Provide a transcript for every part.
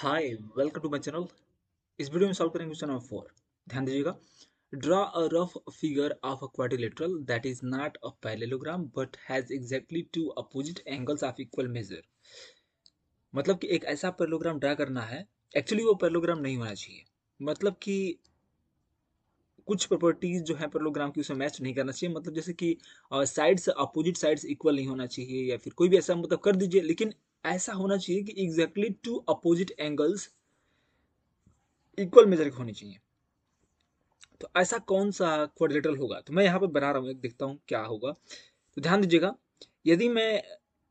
hi welcome to my channel इस video में solve करेंगे क्वेश्चन नंबर फोर ध्यान दीजिएगा draw a rough figure of a quadrilateral that is not a parallelogram but has exactly two opposite angles of equal measure मतलब कि एक ऐसा parallelogram draw करना है एक्चुअली वो पैरेललोग्राम नहीं होना चाहिए मतलब कि कुछ प्रॉपर्टीज जो है पैरेललोग्राम की उसमें मैच नहीं करना चाहिए मतलब जैसे कि साइड्स अपोजिट साइड्स इक्वल नहीं होना चाहिए या फिर कोई भी ऐसा मतलब कर दीजिए लेकिन ऐसा होना चाहिए कि exactly two opposite angles equal measure होनी चाहिए तो ऐसा कौन सा क्वाड्रिलेटरल होगा तो मैं यहाँ पर बना रहा हूँ एक देखता हूँ क्या होगा तो ध्यान दीजिएगा यदि मैं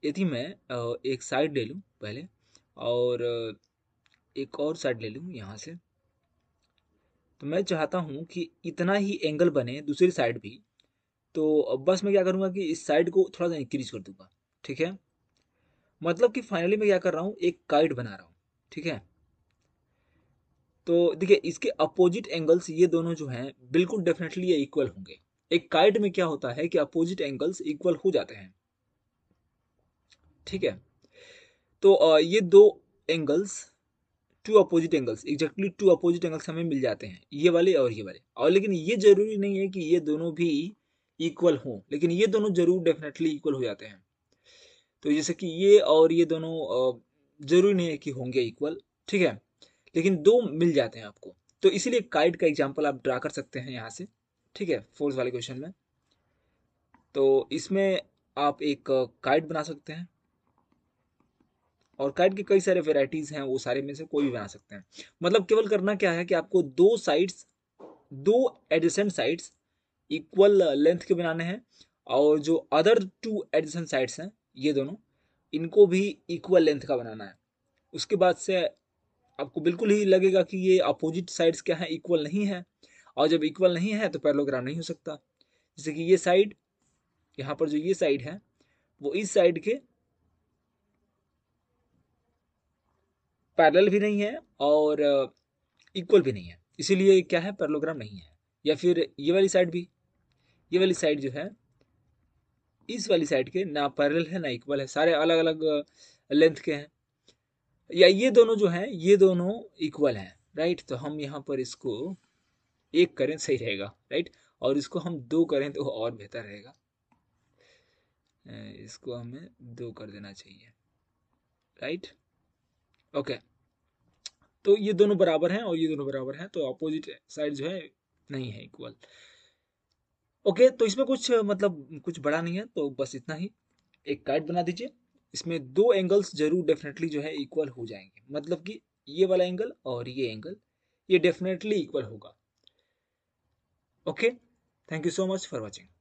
यदि मैं एक साइड ले लूँ पहले और एक और साइड ले लूँ यहाँ से तो मैं चाहता हूँ कि इतना ही एंगल बने दूसरी साइड भी तो बस मैं क्या करूँगा कि इस साइड को थोड़ा सा इंक्रीज कर दूंगा ठीक है मतलब कि फाइनली मैं क्या कर रहा हूँ एक काइट बना रहा हूँ ठीक है तो देखिए इसके अपोजिट एंगल्स ये दोनों जो हैं बिल्कुल डेफिनेटली ये इक्वल होंगे एक काइट में क्या होता है कि अपोजिट एंगल्स इक्वल हो जाते हैं ठीक है तो ये दो angles two opposite angles exactly two opposite angles हमें मिल जाते हैं ये वाले और ये वाले और लेकिन ये जरूरी नहीं है कि ये दोनों भी इक्वल हों लेकिन ये दोनों जरूर डेफिनेटली इक्वल हो जाते हैं तो जैसे कि ये और ये दोनों ज़रूरी नहीं है कि होंगे इक्वल ठीक है लेकिन दो मिल जाते हैं आपको तो इसीलिए काइट का एग्जाम्पल आप ड्रा कर सकते हैं यहाँ से ठीक है फोर्स वाले क्वेश्चन में तो इसमें आप एक काइट बना सकते हैं और काइट के कई सारे वेराइटीज़ हैं वो सारे में से कोई भी बना सकते हैं मतलब केवल करना क्या है कि आपको दो साइड्स दो एडिसेंट साइड्स इक्वल लेंथ के बनाने हैं और जो अदर टू एडिसन साइड्स हैं ये दोनों इनको भी इक्वल लेंथ का बनाना है उसके बाद से आपको बिल्कुल ही लगेगा कि ये अपोजिट साइड्स क्या है इक्वल नहीं है और जब इक्वल नहीं है तो पैरलोग्राम नहीं हो सकता जैसे कि ये साइड यहाँ पर जो ये साइड है वो इस साइड के पैरल भी नहीं है और इक्वल uh, भी नहीं है इसीलिए क्या है पैरलोग्राम नहीं है या फिर ये वाली साइड भी ये वाली साइड जो है इस वाली साइड के ना पैरल है ना इक्वल है सारे अलग अलग लेंथ के हैं या ये दोनों जो हैं ये दोनों इक्वल हैं राइट तो हम यहाँ पर इसको एक करें सही रहेगा राइट और इसको हम दो करें तो और बेहतर रहेगा इसको हमें दो कर देना चाहिए राइट ओके तो ये दोनों बराबर हैं और ये दोनों बराबर हैं तो अपोजिट साइड जो है नहीं है इक्वल ओके तो इसमें कुछ मतलब कुछ बड़ा नहीं है तो बस इतना ही एक कार्ड बना दीजिए इसमें दो एंगल्स जरूर डेफिनेटली जो है इक्वल हो जाएंगे मतलब कि ये वाला एंगल और ये एंगल ये डेफिनेटली इक्वल होगा okay thank you so much for watching